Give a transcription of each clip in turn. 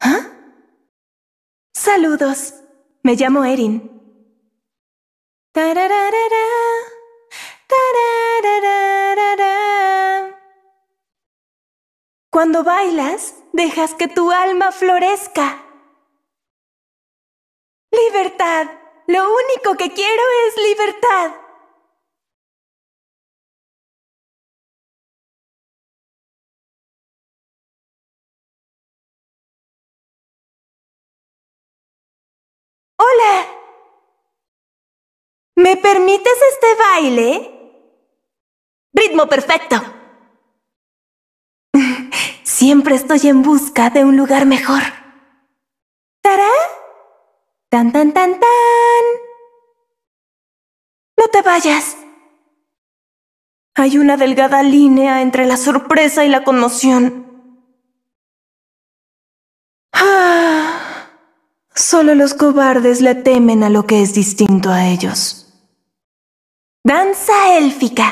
¿Ah? Saludos, me llamo Erin. Cuando bailas, dejas que tu alma florezca. ¡Libertad! Lo único que quiero es libertad. ¿Me permites este baile? Ritmo perfecto. Siempre estoy en busca de un lugar mejor. ¿Tará? Tan tan tan tan. No te vayas. Hay una delgada línea entre la sorpresa y la conmoción. Ah. solo los cobardes le temen a lo que es distinto a ellos. Danza élfica.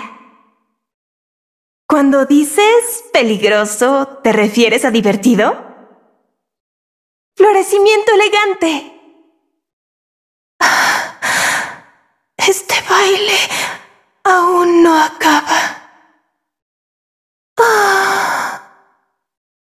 Cuando dices peligroso, ¿te refieres a divertido? Florecimiento elegante. Ah, este baile